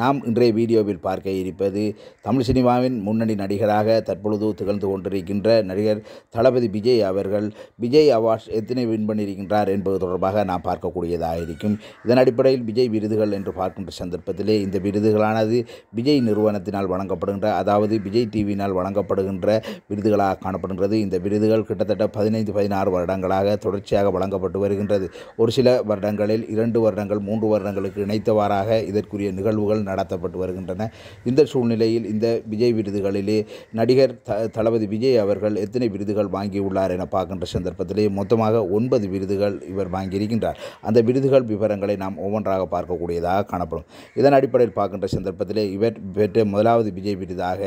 நாம் இன்றைய வீடியோவில் பார்க்க இருப்பது தமிழ் சினிமாவின் முன்னணி நடிகராக தற்பொழுது திகழ்ந்து கொண்டிருக்கின்ற நடிகர் தளபதி விஜய் அவர்கள் விஜய் அவார்ட்ஸ் எத்தனை வின் பண்ணியிருக்கின்றார் என்பது தொடர்பாக நாம் பார்க்கக்கூடியதாக இருக்கும் இதன் அடிப்படையில் விஜய் விருதுகள் என்று பார்க்கின்ற சந்தர்ப்பத்திலே இந்த விருதுகளானது விஜய் நிறுவனத்தினால் வழங்கப்படுகின்ற அதாவது விஜய் டிவியினால் வழங்கப்படுகின்ற விருதுகளாக காணப்படுகின்றது இந்த விருதுகள் கிட்டத்தட்ட பதினைந்து பதினாறு வருடங்களாக தொடர்ச்சியாக வழங்கப்பட்டு வருகின்றது ஒரு சில வருடங்களில் இரண்டு வருடங்கள் மூன்று வருடங்களுக்கு இணைத்தவாறாக இதற்குரிய நிகழ்வுகள் விருதுகள் நடத்தப்பட்டு வருகின்றன இந்த சூழ்நிலையில் இந்த விஜய் விருதுகளிலே நடிகர் த தளபதி விஜய் அவர்கள் எத்தனை விருதுகள் வாங்கியுள்ளார் என பார்க்கின்ற சந்தர்ப்பத்திலே மொத்தமாக ஒன்பது விருதுகள் இவர் வாங்கியிருக்கின்றார் அந்த விருதுகள் விவரங்களை நாம் ஒவ்வொன்றாக பார்க்கக்கூடியதாக காணப்படும் இதன் அடிப்படையில் பார்க்கின்ற சந்தர்ப்பத்திலே இவர் பெற்ற முதலாவது விஜய் விருதாக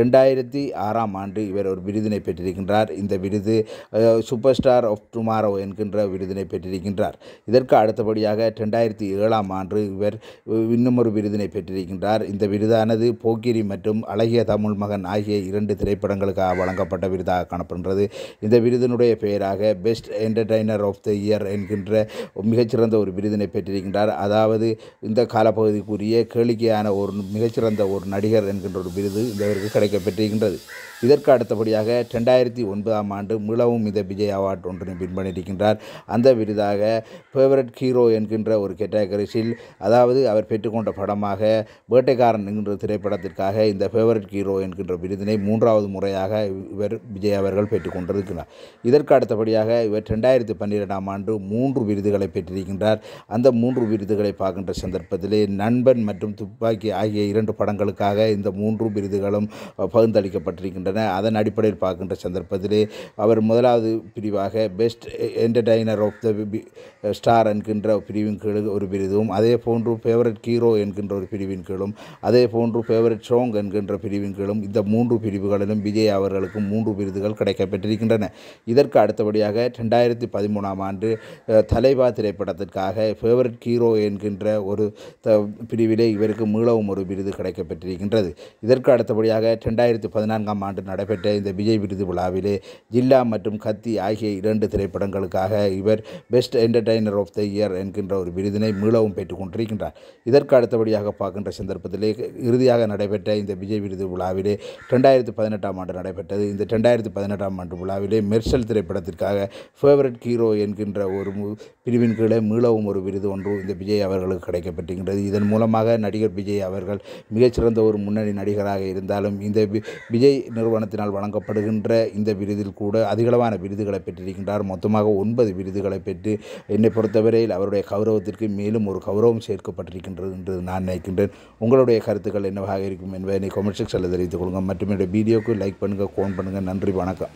ரெண்டாயிரத்தி ஆறாம் ஆண்டு இவர் ஒரு விருதினை பெற்றிருக்கின்றார் இந்த விருது சூப்பர் ஸ்டார் ஆஃப் டுமாரோ என்கின்ற விருதினை பெற்றிருக்கின்றார் இதற்கு அடுத்தபடியாக ரெண்டாயிரத்தி ஏழாம் ஆண்டு இவர் இன்னும் ஒரு விருதினை பெற்றிருக்கின்றார் இந்த விருதானது போக்கிரி மற்றும் அழகிய தமிழ் மகன் ஆகிய இரண்டு திரைப்படங்களுக்காக வழங்கப்பட்ட விருதாக காணப்படுகிறது இந்த விருதினுடைய பெயராக best entertainer of the year என்கின்ற மிகச்சிறந்த ஒரு விருதினை பெற்றிருக்கின்றார் அதாவது இந்த காலப்பகுதிக்குரிய கேளிக்கையான ஒரு மிகச்சிறந்த ஒரு நடிகர் என்கின்ற ஒரு விருது இவருக்கு கிடைக்கப்பெற்றிருக்கின்றது இதற்கு அடுத்தபடியாக ரெண்டாயிரத்தி ஒன்பதாம் ஆண்டு மிளவும் இந்த விஜய் அவார்ட் ஒன்றினை வின் பண்ணியிருக்கின்றார் அந்த விருதாக ஃபேவரட் ஹீரோ என்கின்ற ஒரு கேட்டகரிஸில் அதாவது அவர் பெற்றுக்கொண்ட படமாக வேட்டைக்காரன் என்கின்ற திரைப்படத்திற்காக இந்த ஃபேவரட் ஹீரோ என்கின்ற விருதினை மூன்றாவது முறையாக இவர் விஜய் அவர்கள் பெற்றுக்கொண்டிருக்கிறார் இதற்கு அடுத்தபடியாக இவர் ரெண்டாயிரத்தி பன்னிரெண்டாம் ஆண்டு மூன்று விருதுகளை பெற்றிருக்கின்றார் அந்த மூன்று விருதுகளை பார்க்கின்ற சந்தர்ப்பத்திலே நண்பன் மற்றும் துப்பாக்கி ஆகிய இரண்டு படங்களுக்காக இந்த மூன்று விருதுகளும் பகிர்ந்தளிக்கப்பட்டிருக்கின்றன அதன் அடிப்படையில் பார்க்கின்ற சந்தர்ப்பத்திலே அவர் முதலாவது பிரிவாக best entertainer of the star என்கின்ற பிரிவின் கீழ் ஒரு விருதும் அதே போன்று ஃபேவரட் ஹீரோ என்கின்ற ஒரு பிரிவின் கீழும் அதே போன்று ஃபேவரட் ஷோங் என்கின்ற பிரிவின் கீழும் இந்த மூன்று பிரிவுகளிலும் விஜய் அவர்களுக்கு மூன்று விருதுகள் கிடைக்கப்பெற்றிருக்கின்றன இதற்கு அடுத்தபடியாக ரெண்டாயிரத்தி பதிமூணாம் ஆண்டு தலைவா திரைப்படத்திற்காக ஃபேவரட் ஹீரோ என்கின்ற ஒரு பிரிவிலே இவருக்கு மீளவும் ஒரு விருது கிடைக்கப்பெற்றிருக்கின்றது இதற்கு அடுத்தபடியாக ரெண்டாயிரத்தி பதினான்காம் ஆண்டு நடைபெற்ற இந்த விஜய் விருது விழாவிலே ஜில்லா மற்றும் கத்தி ஆகிய இரண்டு திரைப்படங்களுக்காக இவர் best entertainer of the year என்கின்ற ஒரு விருதினை மீளவும் பெற்றுக் கொண்டிருக்கின்றார் இதற்கு அடுத்தபடியாக பார்க்கின்ற சந்தர்ப்பத்திலே இறுதியாக நடைபெற்ற இந்த விஜய் விருது விழாவிலே ரெண்டாயிரத்தி பதினெட்டாம் ஆண்டு நடைபெற்றது இந்த ரெண்டாயிரத்தி பதினெட்டாம் ஆண்டு விழாவிலே மெர்சல் திரைப்படத்திற்காக ஃபேவரட் ஹீரோ என்கின்ற ஒரு பிரிவின் கீழே மீளவும் ஒரு விருது ஒன்று இந்த விஜய் அவர்களுக்கு கிடைக்கப்பட்டிருக்கின்றது இதன் மூலமாக நடிகர் விஜய் அவர்கள் மிகச்சிறந்த ஒரு முன்னணி நடிகராக இருந்தாலும் இந்த விஜய் நிறுவனத்தினால் வழங்கப்படுகின்ற இந்த விருதில் கூட அதிகளவான விருதுகளை பெற்றிருக்கின்றார் மொத்தமாக ஒன்பது விருதுகளை பெற்று என்னை பொறுத்தவரையில் அவருடைய கௌரவத்திற்கு மேலும் ஒரு கௌரவம் சேர்க்கப்பட்டிருக்கின்றது என்று நான் நினைக்கிறேன் எதிர்பார்க்கின்றேன் உங்களுடைய கருத்துக்கள் என்னவாக இருக்கும் என்பதை கமெண்ட் செக்ஷனில் தெரிவித்துக் கொள்ளுங்கள் மற்றும் என்னுடைய வீடியோக்கு லைக் பண்ணுங்கள் ஃபோன் பண்ணுங்கள் நன்றி வணக்கம்